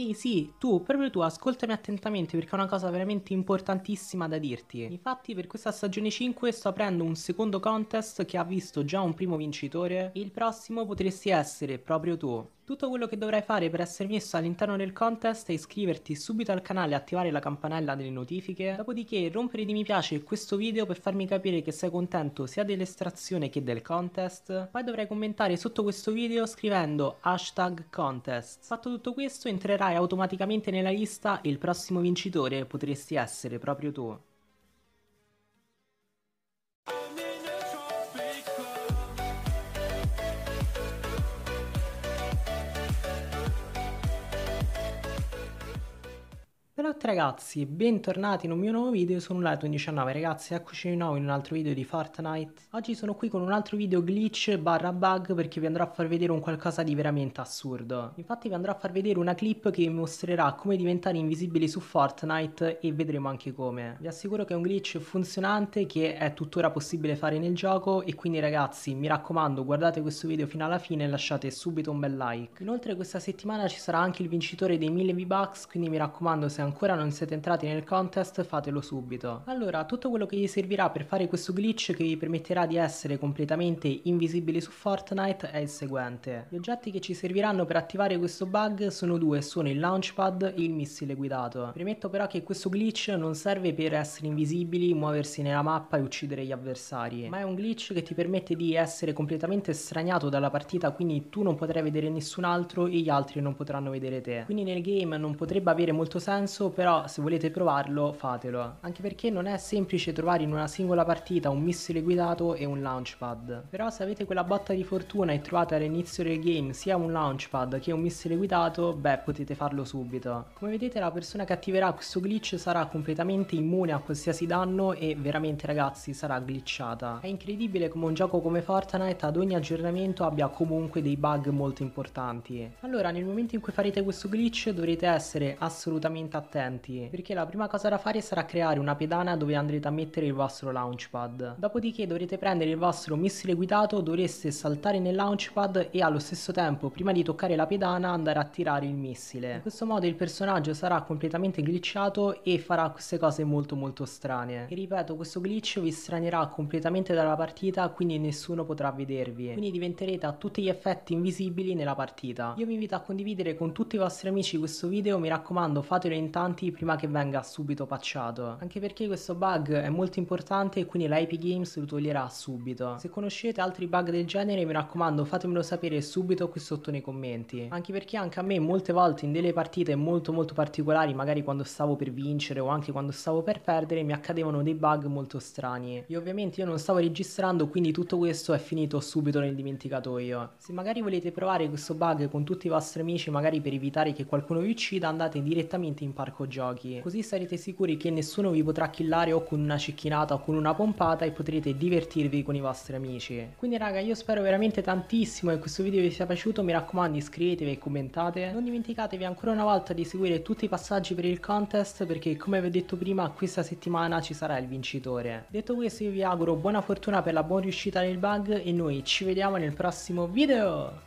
Ehi sì, tu, proprio tu, ascoltami attentamente perché ho una cosa veramente importantissima da dirti. Infatti per questa stagione 5 sto aprendo un secondo contest che ha visto già un primo vincitore. e Il prossimo potresti essere proprio tu. Tutto quello che dovrai fare per essere messo all'interno del contest è iscriverti subito al canale e attivare la campanella delle notifiche, dopodiché rompere di mi piace questo video per farmi capire che sei contento sia dell'estrazione che del contest, poi dovrai commentare sotto questo video scrivendo hashtag contest. Fatto tutto questo entrerai automaticamente nella lista e il prossimo vincitore potresti essere proprio tu. Ciao a tutti ragazzi, bentornati in un mio nuovo video, sono lato 19 ragazzi, eccoci di nuovo in un altro video di Fortnite Oggi sono qui con un altro video glitch barra bug perché vi andrò a far vedere un qualcosa di veramente assurdo Infatti vi andrò a far vedere una clip che vi mostrerà come diventare invisibili su Fortnite e vedremo anche come Vi assicuro che è un glitch funzionante che è tuttora possibile fare nel gioco e quindi ragazzi mi raccomando guardate questo video fino alla fine e lasciate subito un bel like Inoltre questa settimana ci sarà anche il vincitore dei 1000 V-Bucks quindi mi raccomando se ancora non siete entrati nel contest fatelo subito. Allora, tutto quello che vi servirà per fare questo glitch che vi permetterà di essere completamente invisibili su Fortnite è il seguente. Gli oggetti che ci serviranno per attivare questo bug sono due, sono il launchpad e il missile guidato. Premetto però che questo glitch non serve per essere invisibili, muoversi nella mappa e uccidere gli avversari, ma è un glitch che ti permette di essere completamente straniato dalla partita, quindi tu non potrai vedere nessun altro e gli altri non potranno vedere te. Quindi nel game non potrebbe avere molto senso corso, però se volete provarlo fatelo, anche perché non è semplice trovare in una singola partita un missile guidato e un launchpad. Però se avete quella botta di fortuna e trovate all'inizio del game sia un launchpad che un missile guidato, beh potete farlo subito. Come vedete la persona che attiverà questo glitch sarà completamente immune a qualsiasi danno e veramente ragazzi sarà glitchata. È incredibile come un gioco come Fortnite ad ogni aggiornamento abbia comunque dei bug molto importanti. Allora nel momento in cui farete questo glitch dovrete essere assolutamente attenti attenti, perché la prima cosa da fare sarà creare una pedana dove andrete a mettere il vostro launchpad. Dopodiché dovrete prendere il vostro missile guidato, dovreste saltare nel launchpad e allo stesso tempo, prima di toccare la pedana, andare a tirare il missile. In questo modo il personaggio sarà completamente glitchato e farà queste cose molto molto strane. E ripeto, questo glitch vi stranerà completamente dalla partita, quindi nessuno potrà vedervi. Quindi diventerete a tutti gli effetti invisibili nella partita. Io vi invito a condividere con tutti i vostri amici questo video, mi raccomando fatelo in tanti importanti prima che venga subito patchato, anche perché questo bug è molto importante e quindi la IP Games lo toglierà subito. Se conoscete altri bug del genere mi raccomando fatemelo sapere subito qui sotto nei commenti, anche perché anche a me molte volte in delle partite molto molto particolari, magari quando stavo per vincere o anche quando stavo per perdere, mi accadevano dei bug molto strani. E ovviamente io non stavo registrando, quindi tutto questo è finito subito nel dimenticatoio. Se magari volete provare questo bug con tutti i vostri amici, magari per evitare che qualcuno vi uccida, andate direttamente in partita parco giochi. Così sarete sicuri che nessuno vi potrà killare o con una cecchinata o con una pompata e potrete divertirvi con i vostri amici. Quindi raga io spero veramente tantissimo che questo video vi sia piaciuto, mi raccomando iscrivetevi e commentate. Non dimenticatevi ancora una volta di seguire tutti i passaggi per il contest perché come vi ho detto prima questa settimana ci sarà il vincitore. Detto questo io vi auguro buona fortuna per la buona riuscita nel bug e noi ci vediamo nel prossimo video!